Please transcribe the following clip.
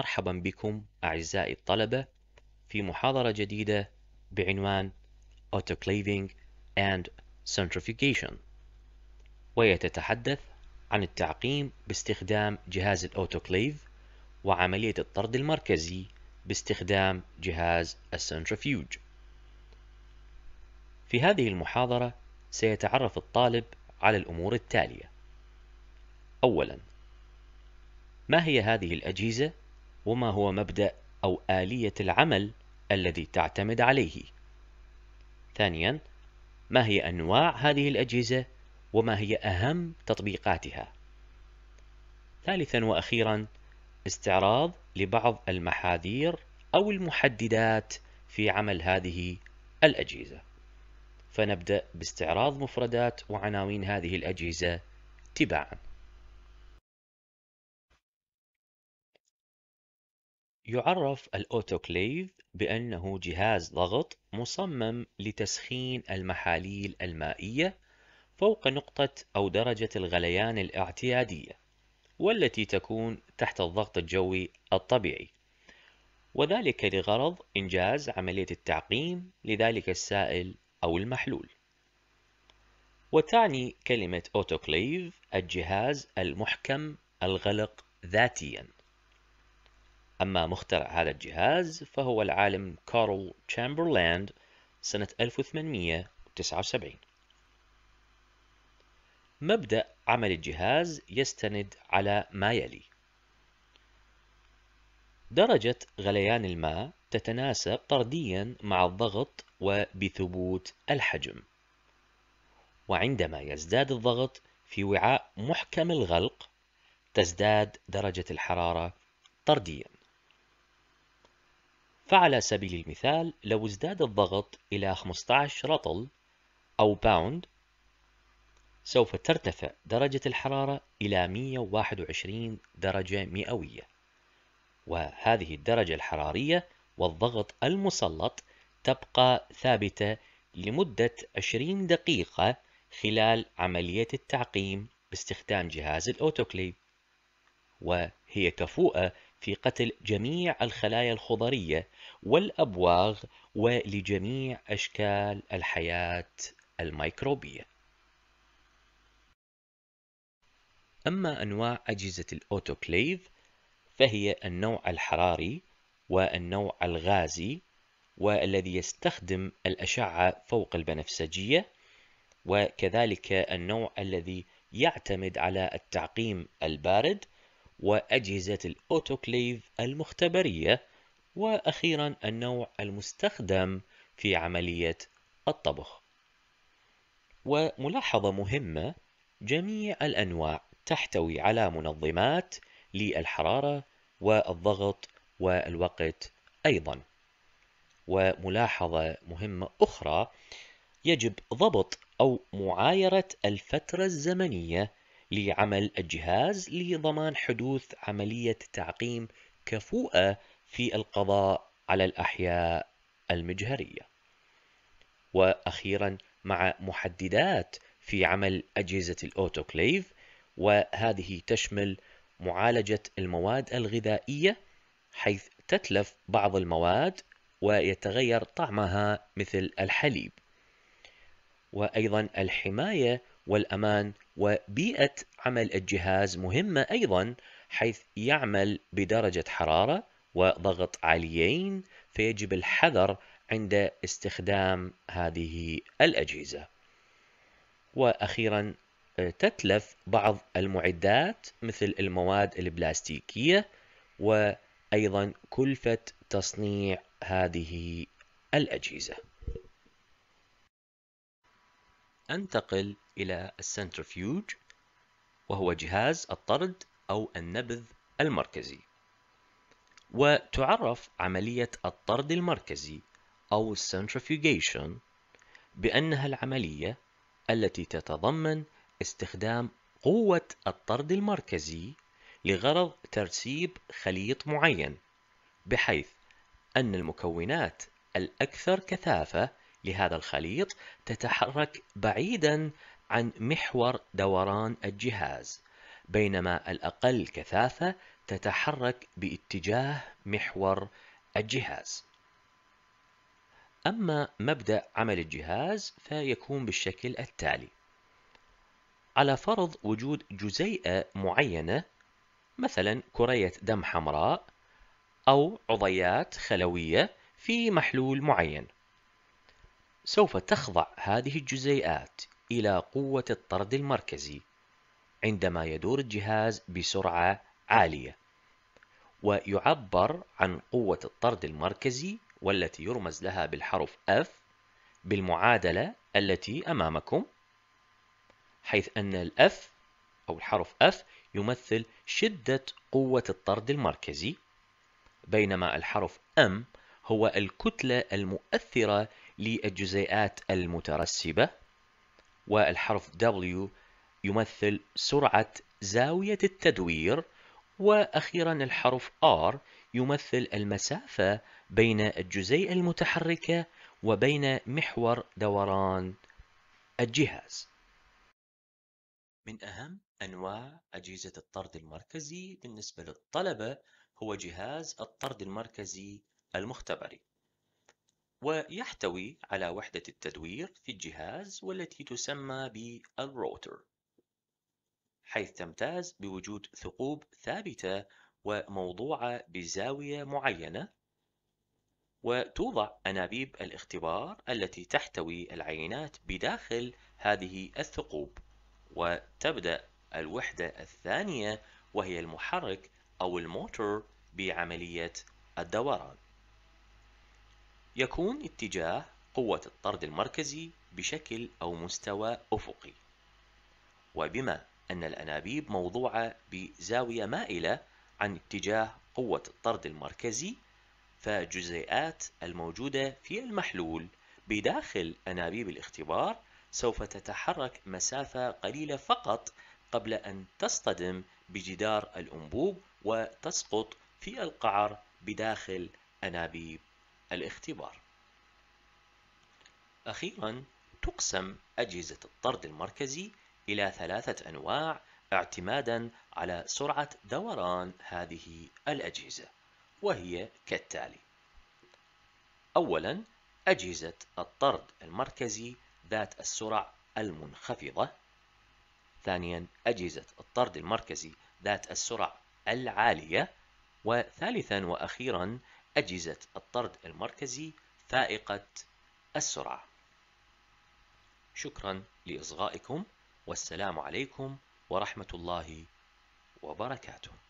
مرحبا بكم أعزائي الطلبة في محاضرة جديدة بعنوان Autoclaving and Centrifugation وهي تتحدث عن التعقيم باستخدام جهاز الأوتوكليف وعملية الطرد المركزي باستخدام جهاز السنترفيوج في هذه المحاضرة سيتعرف الطالب على الأمور التالية أولاً ما هي هذه الأجهزة وما هو مبدأ أو آلية العمل الذي تعتمد عليه ثانيا ما هي أنواع هذه الأجهزة وما هي أهم تطبيقاتها ثالثا وأخيرا استعراض لبعض المحاذير أو المحددات في عمل هذه الأجهزة فنبدأ باستعراض مفردات وعناوين هذه الأجهزة تباعاً يعرف الأوتوكليف بأنه جهاز ضغط مصمم لتسخين المحاليل المائية فوق نقطة أو درجة الغليان الاعتيادية، والتي تكون تحت الضغط الجوي الطبيعي، وذلك لغرض إنجاز عملية التعقيم لذلك السائل أو المحلول. وتعني كلمة أوتوكليف الجهاز المحكم الغلق ذاتيًا. أما مخترع هذا الجهاز فهو العالم كارل تشامبرلاند سنة 1879 مبدأ عمل الجهاز يستند على ما يلي درجة غليان الماء تتناسب طرديا مع الضغط وبثبوت الحجم وعندما يزداد الضغط في وعاء محكم الغلق تزداد درجة الحرارة طرديا فعلى سبيل المثال لو ازداد الضغط إلى 15 رطل أو باوند سوف ترتفع درجة الحرارة إلى 121 درجة مئوية وهذه الدرجة الحرارية والضغط المسلط تبقى ثابتة لمدة 20 دقيقة خلال عملية التعقيم باستخدام جهاز الأوتوكليف وهي كفوءة في قتل جميع الخلايا الخضرية والأبواغ ولجميع أشكال الحياة الميكروبية أما أنواع أجهزة الأوتوكليف فهي النوع الحراري والنوع الغازي والذي يستخدم الأشعة فوق البنفسجية وكذلك النوع الذي يعتمد على التعقيم البارد وأجهزة الأوتوكليف المختبرية وأخيرا النوع المستخدم في عملية الطبخ وملاحظة مهمة جميع الأنواع تحتوي على منظمات للحرارة والضغط والوقت أيضا وملاحظة مهمة أخرى يجب ضبط أو معايرة الفترة الزمنية لعمل الجهاز لضمان حدوث عملية تعقيم كفوءة في القضاء على الأحياء المجهرية. وأخيرا مع محددات في عمل أجهزة الأوتوكليف وهذه تشمل معالجة المواد الغذائية حيث تتلف بعض المواد ويتغير طعمها مثل الحليب وأيضا الحماية والأمان وبيئة عمل الجهاز مهمة أيضا حيث يعمل بدرجة حرارة وضغط عاليين فيجب الحذر عند استخدام هذه الأجهزة وأخيرا تتلف بعض المعدات مثل المواد البلاستيكية وأيضا كلفة تصنيع هذه الأجهزة أنتقل إلى السنترفيوج وهو جهاز الطرد أو النبذ المركزي وتعرف عملية الطرد المركزي أو السنترفيوجيشن بأنها العملية التي تتضمن استخدام قوة الطرد المركزي لغرض ترسيب خليط معين بحيث أن المكونات الأكثر كثافة لهذا الخليط تتحرك بعيدا عن محور دوران الجهاز بينما الأقل كثافة تتحرك باتجاه محور الجهاز أما مبدأ عمل الجهاز فيكون بالشكل التالي على فرض وجود جزيئة معينة مثلا كرية دم حمراء أو عضيات خلوية في محلول معين سوف تخضع هذه الجزيئات إلى قوة الطرد المركزي عندما يدور الجهاز بسرعة عالية ويعبر عن قوة الطرد المركزي والتي يرمز لها بالحرف F بالمعادلة التي أمامكم حيث أن الأف أو الحرف F يمثل شدة قوة الطرد المركزي بينما الحرف M هو الكتلة المؤثرة للجزيئات المترسبة والحرف W يمثل سرعة زاوية التدوير وأخيرا الحرف R يمثل المسافة بين الجزيء المتحركة وبين محور دوران الجهاز من أهم أنواع أجهزة الطرد المركزي بالنسبة للطلبة هو جهاز الطرد المركزي المختبري ويحتوي على وحدة التدوير في الجهاز والتي تسمى بالروتر حيث تمتاز بوجود ثقوب ثابتة وموضوعة بزاوية معينة وتوضع أنابيب الاختبار التي تحتوي العينات بداخل هذه الثقوب وتبدأ الوحدة الثانية وهي المحرك أو الموتور بعملية الدوران يكون اتجاه قوة الطرد المركزي بشكل أو مستوى أفقي وبما أن الأنابيب موضوعة بزاوية مائلة عن اتجاه قوة الطرد المركزي فالجزيئات الموجودة في المحلول بداخل أنابيب الاختبار سوف تتحرك مسافة قليلة فقط قبل أن تصطدم بجدار الأنبوب وتسقط في القعر بداخل أنابيب الاختبار أخيرا تقسم أجهزة الطرد المركزي إلى ثلاثة أنواع اعتمادا على سرعة دوران هذه الأجهزة وهي كالتالي أولا أجهزة الطرد المركزي ذات السرعة المنخفضة ثانيا أجهزة الطرد المركزي ذات السرعة العالية وثالثا وأخيرا أجهزة الطرد المركزي فائقة السرعة شكرا لإصغائكم والسلام عليكم ورحمة الله وبركاته